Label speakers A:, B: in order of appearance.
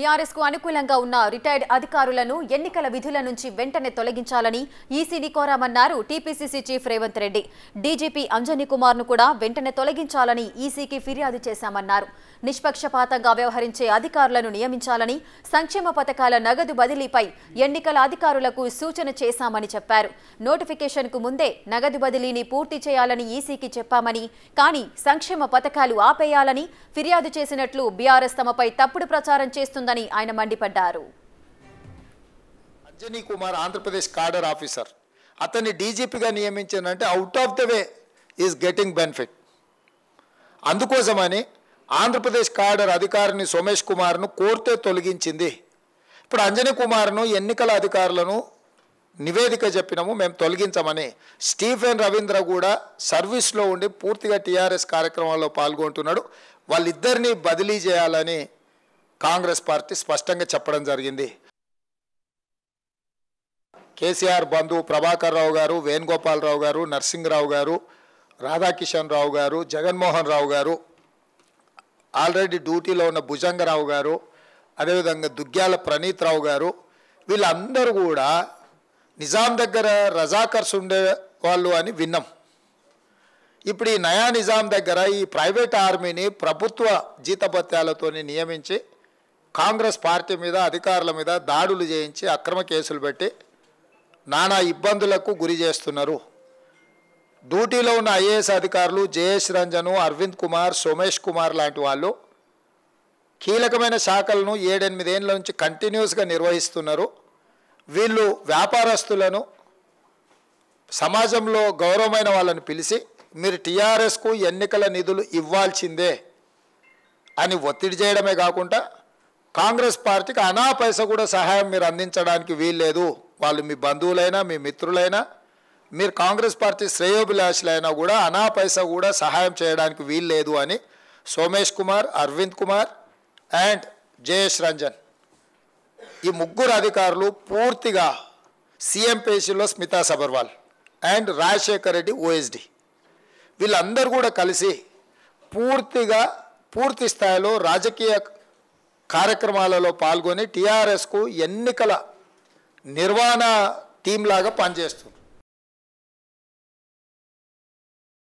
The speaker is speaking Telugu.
A: బీఆర్ఎస్ కు అనుకూలంగా ఉన్న రిటైర్డ్ అధికారులను ఎన్నికల విధుల నుంచి వెంటనే తొలగించాలని ఈసీని కోరామన్నారు TPCC chief Revanth Reddy DGP Anjani Kumar ను కూడా వెంటనే తొలగించాలని ఈసీకి ఫిర్యాదు చేశామన్నారు నిష్పక్షపాతంగా వ్యవహరించే అధికారులను నియమించాలని సంక్షేమ పథకాల నగదు బదిలీపై ఎన్నికల అధికారులకు సూచన చేశామని చెప్పారు నోటిఫికేషన్ కు ముందే నగదు బదిలీని పూర్తి చేయాలని ఈసీకి చెప్పామని కానీ సంక్షేమ పథకాలు ఆపేయాలని ఫిర్యాదు చేసినట్లు బీఆర్ఎస్ తమపై తప్పుడు ప్రచారం చేస్తుందని ఉందని ఆయన మండిపడ్డారు
B: అంజనీ కుమార్ ఆంధ్రప్రదేశ్ కార్డర్ ఆఫీసర్ అతన్ని డీజీపీగా నియమించిందంటే out of the way is getting benefit అందుకోసమని ఆంధ్రప్రదేశ్ కార్డర్ అధికారిని సోమేష్ కుమార్ను కోర్టే తొలగించింది ఇప్పుడు అంజనీ కుమార్ను ఎన్నికల అధికారులను నివేదిక చెప్పినాము మేము తొలగించమని స్టీఫెన్ రవీంద్ర కూడా సర్వీస్లో ఉండి పూర్తిగా టీఆర్ఎస్ కార్యక్రమాల్లో పాల్గొంటున్నాడు వాళ్ళిద్దరినీ బదిలీ చేయాలని కాంగ్రెస్ పార్టీ స్పష్టంగా చెప్పడం జరిగింది కేసీఆర్ బంధువు ప్రభాకర్ రావు గారు వేణుగోపాలరావు గారు నర్సింగరావు గారు రాధాకిషన్ రావు గారు జగన్మోహన్ రావు గారు ఆల్రెడీ డ్యూటీలో ఉన్న భుజంగరావు గారు అదేవిధంగా దుగ్గ్యాల ప్రణీత్ రావు గారు వీళ్ళందరూ కూడా నిజాం దగ్గర రజాకర్స్ ఉండేవాళ్ళు అని విన్నాం ఇప్పుడు ఈ నయా నిజాం దగ్గర ఈ ప్రైవేట్ ఆర్మీని ప్రభుత్వ జీతపత్యాలతో నియమించి కాంగ్రెస్ పార్టీ మీద అధికారుల మీద దాడులు చేయించి అక్రమ కేసులు పెట్టి నానా ఇబ్బందులకు గురి చేస్తున్నారు డ్యూటీలో ఉన్న ఐఏఎస్ అధికారులు జయేష్ రంజను అరవింద్ కుమార్ సోమేష్ కుమార్ లాంటి వాళ్ళు కీలకమైన శాఖలను ఏడెనిమిదేళ్ళ నుంచి కంటిన్యూస్గా నిర్వహిస్తున్నారు వీళ్ళు వ్యాపారస్తులను సమాజంలో గౌరవమైన వాళ్ళని పిలిచి మీరు టీఆర్ఎస్కు ఎన్నికల నిధులు ఇవ్వాల్సిందే అని ఒత్తిడి చేయడమే కాకుండా కాంగ్రెస్ పార్టీకి అనా పైస కూడా సహాయం మీరు అందించడానికి వీల్లేదు వాళ్ళు మీ బంధువులైనా మీ మిత్రులైనా మీరు కాంగ్రెస్ పార్టీ శ్రేయోభిలాషులైనా కూడా అనా పైస కూడా సహాయం చేయడానికి వీల్లేదు అని సోమేష్ కుమార్ అరవింద్ కుమార్ అండ్ జయేష్ రంజన్ ఈ ముగ్గురు అధికారులు పూర్తిగా సీఎం సిఎంపేసీలో స్మితా సబర్వాల్ అండ్ రాజశేఖర్ రెడ్డి ఓఎస్డి వీళ్ళందరూ కూడా కలిసి పూర్తిగా పూర్తి స్థాయిలో రాజకీయ కార్యక్రమాలలో పాల్గొని టీఆర్ఎస్కు ఎన్నికల నిర్వహణ టీంలాగా లాగా పనిచేస్తుంది